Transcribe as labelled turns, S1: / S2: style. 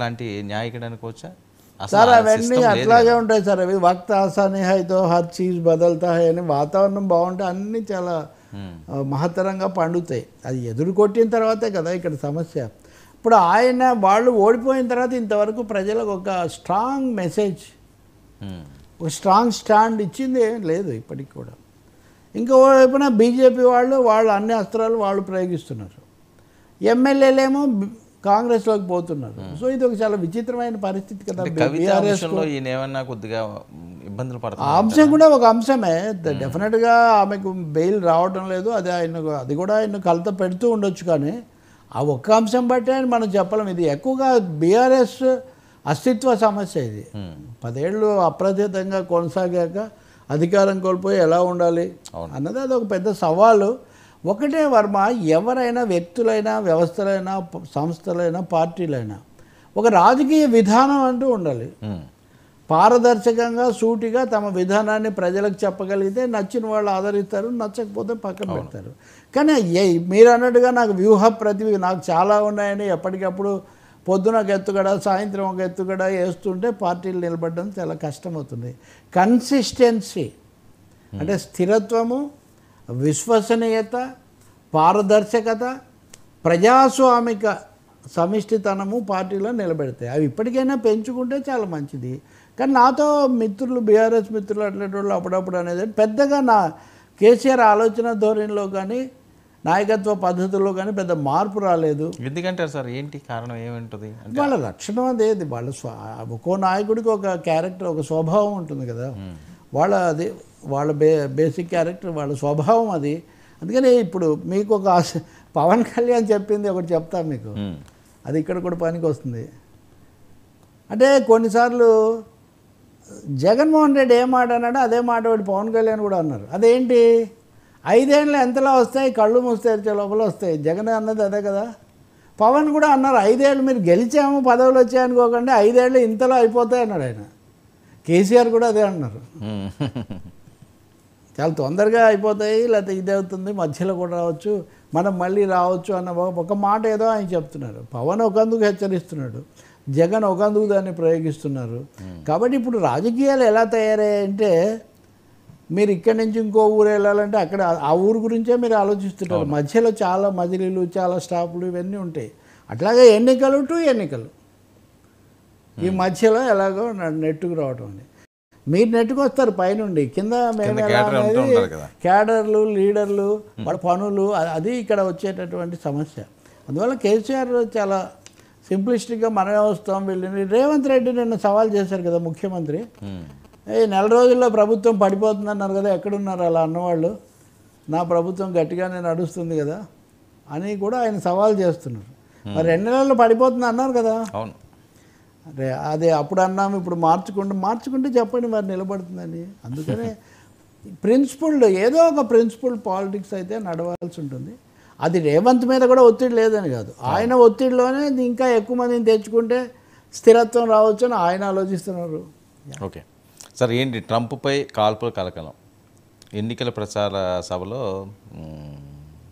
S1: లాంటి న్యాయకుడు సార్ అవన్నీ అట్లాగే ఉంటాయి సార్ అవి వక్త ఆసానే హర్ చీజ్ బదులుతాయి అని వాతావరణం బాగుంటే అన్నీ చాలా మహత్తరంగా పండుతాయి అది ఎదురు కొట్టిన తర్వాతే కదా ఇక్కడ సమస్య ఇప్పుడు ఆయన వాళ్ళు ఓడిపోయిన తర్వాత ఇంతవరకు ప్రజలకు ఒక స్ట్రాంగ్ మెసేజ్ ఒక స్ట్రాంగ్ స్టాండ్ ఇచ్చింది ఏం లేదు ఇప్పటికి కూడా ఇంకోవైపున బీజేపీ వాళ్ళు వాళ్ళు అన్ని అస్త్రాలు వాళ్ళు ప్రయోగిస్తున్నారు ఎమ్మెల్యేలేమో కాంగ్రెస్లోకి పోతున్నారు సో ఇది ఒక చాలా విచిత్రమైన పరిస్థితి కదా ఏమైనా కొద్దిగా ఇబ్బందులు పడుతుంది అంశం కూడా ఒక అంశమే డెఫినెట్ గా ఆమెకు బెయిల్ రావడం లేదు అది ఆయన అది కూడా ఆయన కలత పెడుతూ ఉండొచ్చు కానీ ఆ ఒక్క అంశం బట్టే మనం చెప్పలేం ఇది ఎక్కువగా బీఆర్ఎస్ అస్తిత్వ సమస్య ఇది పదేళ్ళు అప్రతీతంగా కొనసాగాక అధికారం కోల్పోయి ఎలా ఉండాలి అన్నది అది ఒక పెద్ద సవాలు ఒకటే వర్మ ఎవరైనా వ్యక్తులైనా వ్యవస్థలైనా సంస్థలైనా పార్టీలైనా ఒక రాజకీయ విధానం అంటూ ఉండాలి పారదర్శకంగా సూటిగా తమ విధానాన్ని ప్రజలకు చెప్పగలిగితే నచ్చిన వాళ్ళు ఆదరిస్తారు నచ్చకపోతే పక్కన పెడతారు కానీ మీరు అన్నట్టుగా నాకు వ్యూహ ప్రతిభ నాకు చాలా ఉన్నాయని ఎప్పటికప్పుడు పొద్దున ఒక ఎత్తుగడ సాయంత్రం ఒక ఎత్తుగడ వేస్తుంటే పార్టీలు నిలబడడం చాలా కష్టమవుతుంది కన్సిస్టెన్సీ అంటే స్థిరత్వము విశ్వసనీయత పారదర్శకత ప్రజాస్వామిక సమిష్టితనము పార్టీలో నిలబెడతాయి అవి ఇప్పటికైనా పెంచుకుంటే చాలా మంచిది కానీ నాతో మిత్రులు బీఆర్ఎస్ మిత్రులు అట్లాంటి అప్పుడప్పుడు అనేది పెద్దగా నా కేసీఆర్ ఆలోచన ధోరణిలో కానీ నాయకత్వ పద్ధతుల్లో కానీ పెద్ద మార్పు రాలేదు ఎందుకంటారు సార్ ఏంటి కారణం ఏముంటుంది వాళ్ళ లక్షణం అదేది వాళ్ళ స్వా ఒక్కో నాయకుడికి ఒక క్యారెక్టర్ ఒక స్వభావం ఉంటుంది కదా వాళ్ళ అది వాళ్ళ బే బేసిక్ క్యారెక్టర్ వాళ్ళ స్వభావం అది అందుకని ఇప్పుడు మీకు ఒక ఆశ పవన్ కళ్యాణ్ చెప్పింది ఒకటి చెప్తాను మీకు అది ఇక్కడ కూడా పనికి వస్తుంది అంటే కొన్నిసార్లు జగన్మోహన్ రెడ్డి ఏం మాట అన్నాడో అదే మాట వాడు పవన్ కళ్యాణ్ కూడా అన్నారు అదేంటి ఐదేళ్ళు ఎంతలా వస్తాయి కళ్ళు మూస్తే లోపల వస్తాయి జగన్ అన్నది అదే కదా పవన్ కూడా అన్నారు ఐదేళ్ళు మీరు గెలిచాము పదవులు వచ్చాయనుకోకుండా ఐదేళ్ళు ఇంతలో అయిపోతాయి అన్నాడు ఆయన కేసీఆర్ కూడా అదే అన్నారు చాలా తొందరగా అయిపోతాయి లేకపోతే ఇది అవుతుంది మధ్యలో కూడా రావచ్చు మనం మళ్ళీ రావచ్చు అన్న ఒక మాట ఏదో ఆయన చెప్తున్నారు పవన్ ఒకందుకు హెచ్చరిస్తున్నాడు జగన్ ఒకందుకు దాన్ని ప్రయోగిస్తున్నారు కాబట్టి ఇప్పుడు రాజకీయాలు ఎలా తయారయ్యాయంటే మీరు ఇక్కడి నుంచి ఇంకో ఊరు వెళ్ళాలంటే అక్కడ ఆ ఊరు గురించే మీరు ఆలోచిస్తున్నారు మధ్యలో చాలా మజిలీలు చాలా స్టాపులు ఇవన్నీ ఉంటాయి అట్లాగే ఎన్నికలు టూ ఎన్నికలు ఈ మధ్యలో ఎలాగో నెట్టుకు రావటం అని మీరు నెట్టుకొస్తారు పైనుండి కింద మేము క్యాడర్లు లీడర్లు వాళ్ళ పనులు అది ఇక్కడ వచ్చేటటువంటి సమస్య అందువల్ల కేసీఆర్ చాలా సింప్లిస్టిక్గా మనమే వస్తాం వెళ్ళి రేవంత్ రెడ్డి నిన్న సవాల్ చేశారు కదా ముఖ్యమంత్రి ఈ నెల రోజుల్లో ప్రభుత్వం పడిపోతుంది అన్నారు కదా ఎక్కడున్నారు అలా అన్నవాళ్ళు నా ప్రభుత్వం గట్టిగానే నడుస్తుంది కదా అని కూడా ఆయన సవాల్ చేస్తున్నారు మరి రెండు నెలలు పడిపోతుంది అన్నారు కదా అవును అదే అదే అప్పుడు అన్నాము ఇప్పుడు మార్చుకుంటే మార్చుకుంటే చెప్పండి మరి నిలబడుతుందని అందుకనే ప్రిన్సిపల్ ఏదో ఒక ప్రిన్సిపల్ పాలిటిక్స్ అయితే నడవాల్సి ఉంటుంది అది రేవంత్ మీద కూడా ఒత్తిడి లేదని కాదు ఆయన ఒత్తిడిలోనే ఇంకా ఎక్కువ మందిని తెచ్చుకుంటే స్థిరత్వం రావచ్చు అని ఆయన ఆలోచిస్తున్నారు ఓకే సార్ ఏంటి ట్రంప్పై కాల్పుల కలకలం ఎన్నికల ప్రచార సభలో